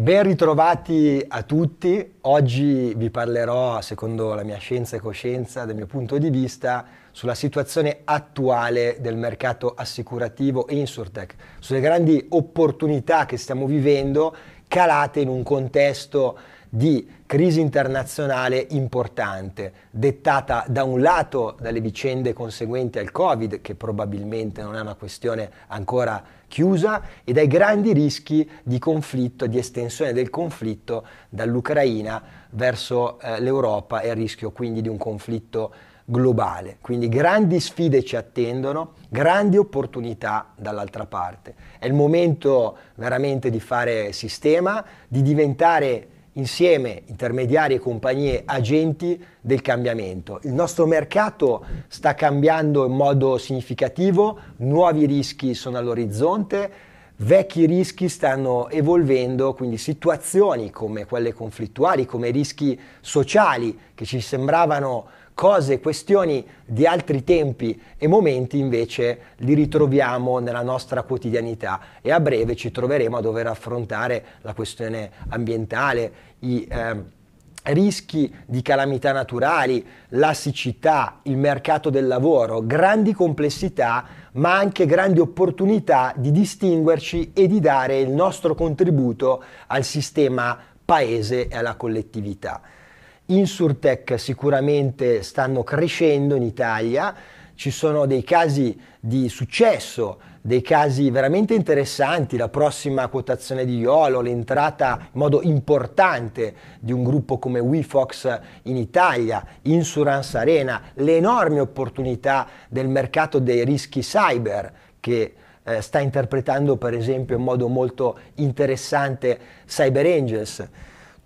Ben ritrovati a tutti. Oggi vi parlerò, secondo la mia scienza e coscienza, dal mio punto di vista, sulla situazione attuale del mercato assicurativo e insurtech, sulle grandi opportunità che stiamo vivendo calate in un contesto di crisi internazionale importante, dettata da un lato dalle vicende conseguenti al Covid, che probabilmente non è una questione ancora chiusa, e dai grandi rischi di conflitto, di estensione del conflitto dall'Ucraina verso eh, l'Europa e il rischio quindi di un conflitto globale. Quindi grandi sfide ci attendono, grandi opportunità dall'altra parte. È il momento veramente di fare sistema, di diventare insieme intermediari e compagnie agenti del cambiamento. Il nostro mercato sta cambiando in modo significativo, nuovi rischi sono all'orizzonte, vecchi rischi stanno evolvendo, quindi situazioni come quelle conflittuali, come rischi sociali che ci sembravano cose, questioni di altri tempi e momenti invece li ritroviamo nella nostra quotidianità e a breve ci troveremo a dover affrontare la questione ambientale, i, eh, rischi di calamità naturali, la siccità, il mercato del lavoro, grandi complessità, ma anche grandi opportunità di distinguerci e di dare il nostro contributo al sistema paese e alla collettività. Insurtech sicuramente stanno crescendo in Italia, ci sono dei casi di successo, dei casi veramente interessanti, la prossima quotazione di Iolo, l'entrata in modo importante di un gruppo come WeFox in Italia, Insurance Arena, le enormi opportunità del mercato dei rischi cyber che eh, sta interpretando per esempio in modo molto interessante Cyber Angels.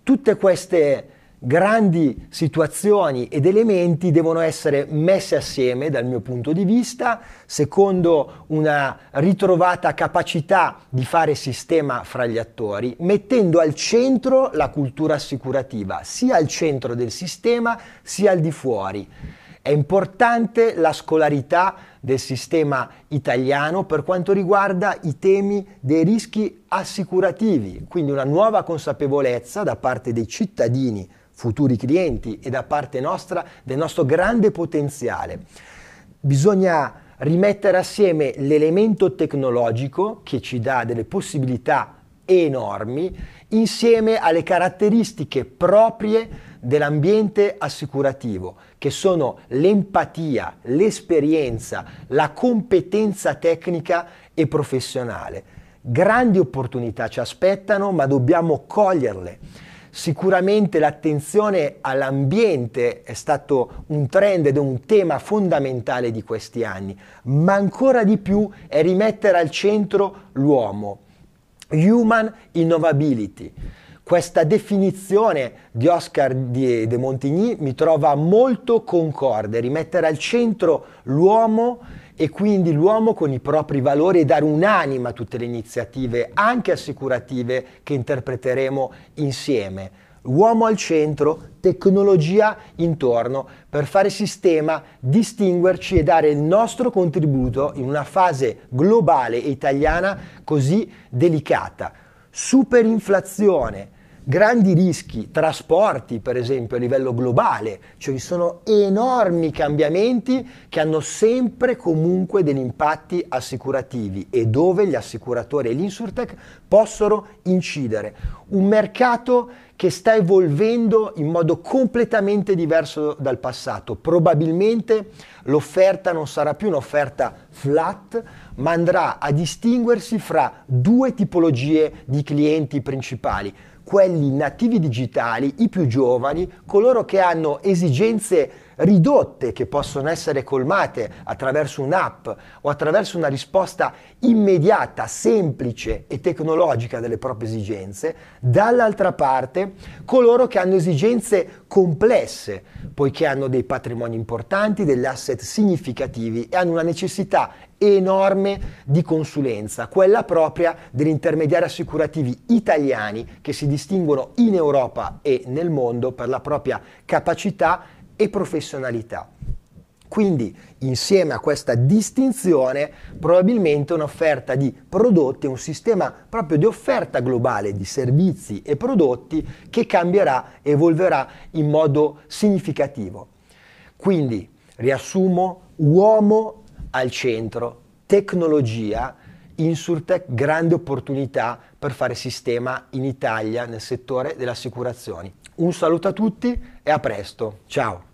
Tutte queste grandi situazioni ed elementi devono essere messe assieme dal mio punto di vista, secondo una ritrovata capacità di fare sistema fra gli attori, mettendo al centro la cultura assicurativa, sia al centro del sistema sia al di fuori. È importante la scolarità del sistema italiano per quanto riguarda i temi dei rischi assicurativi, quindi una nuova consapevolezza da parte dei cittadini futuri clienti e da parte nostra del nostro grande potenziale. Bisogna rimettere assieme l'elemento tecnologico che ci dà delle possibilità enormi insieme alle caratteristiche proprie dell'ambiente assicurativo, che sono l'empatia, l'esperienza, la competenza tecnica e professionale. Grandi opportunità ci aspettano, ma dobbiamo coglierle Sicuramente l'attenzione all'ambiente è stato un trend ed un tema fondamentale di questi anni, ma ancora di più è rimettere al centro l'uomo. Human Innovability. Questa definizione di Oscar De Montigny mi trova molto concorde, rimettere al centro l'uomo e quindi l'uomo con i propri valori e dare un'anima a tutte le iniziative, anche assicurative, che interpreteremo insieme. Uomo al centro, tecnologia intorno, per fare sistema, distinguerci e dare il nostro contributo in una fase globale e italiana così delicata. Superinflazione, grandi rischi, trasporti per esempio a livello globale, cioè ci sono enormi cambiamenti che hanno sempre comunque degli impatti assicurativi e dove gli assicuratori e l'insurtech possono incidere. Un mercato che sta evolvendo in modo completamente diverso dal passato. Probabilmente l'offerta non sarà più un'offerta flat, ma andrà a distinguersi fra due tipologie di clienti principali quelli nativi digitali, i più giovani, coloro che hanno esigenze ridotte che possono essere colmate attraverso un'app o attraverso una risposta immediata, semplice e tecnologica delle proprie esigenze, dall'altra parte coloro che hanno esigenze complesse, poiché hanno dei patrimoni importanti, degli asset significativi e hanno una necessità enorme di consulenza, quella propria degli intermediari assicurativi italiani che si distinguono in Europa e nel mondo per la propria capacità e professionalità. Quindi insieme a questa distinzione probabilmente un'offerta di prodotti, un sistema proprio di offerta globale di servizi e prodotti che cambierà, evolverà in modo significativo. Quindi riassumo, uomo al centro, tecnologia, Insurtech grande opportunità per fare sistema in Italia nel settore delle assicurazioni. Un saluto a tutti e a presto. Ciao.